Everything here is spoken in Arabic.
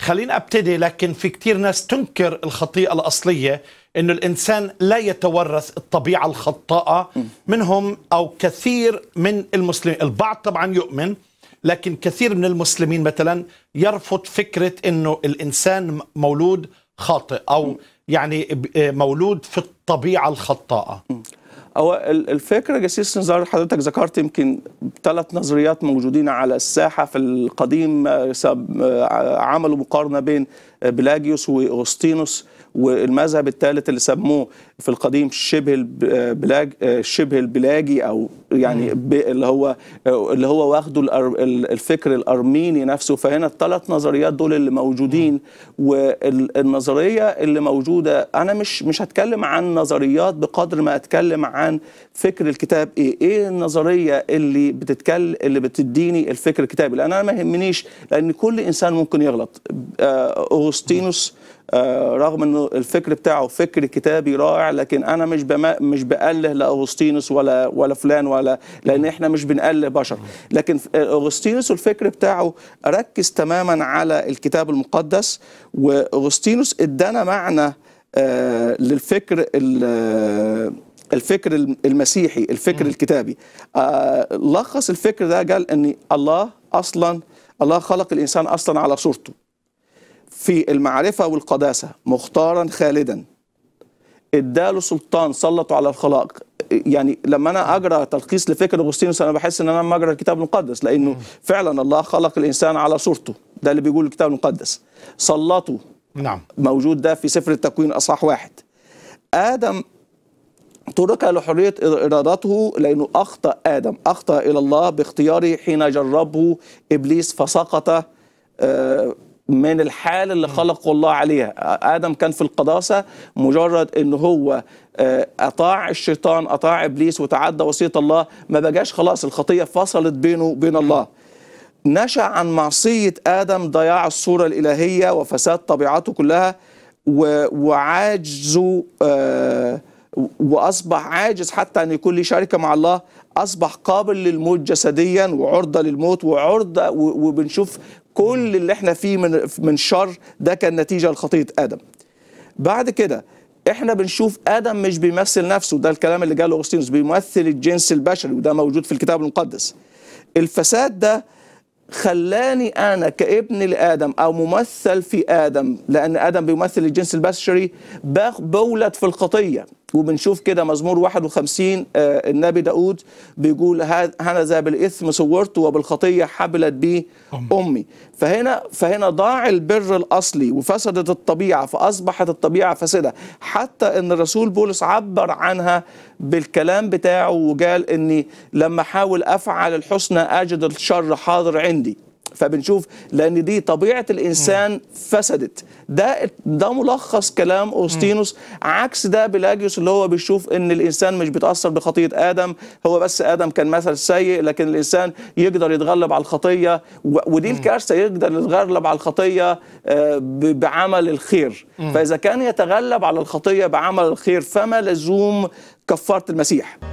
خلينا ابتدي لكن في كثير ناس تنكر الخطيئه الاصليه انه الانسان لا يتورث الطبيعه الخطاءه منهم او كثير من المسلمين البعض طبعا يؤمن لكن كثير من المسلمين مثلا يرفض فكره انه الانسان مولود خاطئ او يعني مولود في الطبيعه الخطاءه هو الفكره جاسوس نزار حضرتك ذكرت يمكن ثلاث نظريات موجودين على الساحه في القديم آه، عملوا مقارنه بين بلاجيوس واغسطينوس والمذهب الثالث اللي سموه في القديم شبه البلاج شبه البلاجي او يعني اللي هو اللي هو واخده الفكر الارميني نفسه فهنا الثلاث نظريات دول اللي موجودين والنظريه اللي موجوده انا مش مش هتكلم عن نظريات بقدر ما اتكلم عن فكر الكتاب ايه ايه النظريه اللي بتتكلم اللي بتديني الفكر الكتابي لان انا ما يهمنيش لان كل انسان ممكن يغلط آه، اغسطينوس آه، رغم ان الفكر بتاعه فكر كتابي رائع لكن انا مش مش بقله لاغسطينوس ولا ولا فلان ولا لان احنا مش بنقله بشر لكن آه، اغسطينوس الفكر بتاعه ركز تماما على الكتاب المقدس واغسطينوس ادانا معنى للفكر الفكر المسيحي الفكر الكتابي لخص الفكر ده قال ان الله اصلا الله خلق الانسان اصلا على صورته في المعرفة والقداسة مختارا خالدا اداله سلطان سلطه على الخلائق يعني لما انا اجرى تلخيص لفكر اغسطينوس انا بحس ان انا لما اجرى الكتاب المقدس لانه فعلا الله خلق الانسان على صورته ده اللي بيقول الكتاب المقدس سلطه نعم موجود ده في سفر التكوين اصح واحد ادم ترك لحرية إرادته لأنه أخطأ آدم أخطأ إلى الله باختياره حين جربه إبليس فسقط آه، من الحال اللي خلقه الله عليها آدم كان في القداسة مجرد أنه هو آه، اطاع الشيطان اطاع ابليس وتعدى وصيه الله ما بقاش خلاص الخطيه فصلت بينه وبين الله نشا عن معصيه ادم ضياع الصوره الالهيه وفساد طبيعته كلها وعاجزه آه، واصبح عاجز حتى ان يكون لي شركه مع الله اصبح قابل للموت جسديا وعرضه للموت وعرضه وبنشوف كل اللي احنا فيه من من شر ده كان نتيجه لخطيه ادم بعد كده احنا بنشوف ادم مش بيمثل نفسه ده الكلام اللي قاله اغسطينوس بيمثل الجنس البشري وده موجود في الكتاب المقدس الفساد ده خلاني انا كابن لادم او ممثل في ادم لان ادم بيمثل الجنس البشري بولد في الخطيه وبنشوف كده مزمور 51 آه، النبي داود بيقول هنذا بالإثم صورت وبالخطية حبلت بي أمي فهنا فهنا ضاع البر الأصلي وفسدت الطبيعة فأصبحت الطبيعة فاسدة حتى أن الرسول بولس عبر عنها بالكلام بتاعه وقال أني لما أحاول أفعل الحسنى أجد الشر حاضر عندي فبنشوف لان دي طبيعه الانسان فسدت ده ده ملخص كلام اوستينوس عكس ده بلاجيوس اللي هو بيشوف ان الانسان مش بيتاثر بخطيه ادم هو بس ادم كان مثل سيء لكن الانسان يقدر يتغلب على الخطيه ودي الكارثه يقدر يتغلب على الخطيه آه، بعمل الخير فاذا كان يتغلب على الخطيه بعمل الخير فما لزوم كفاره المسيح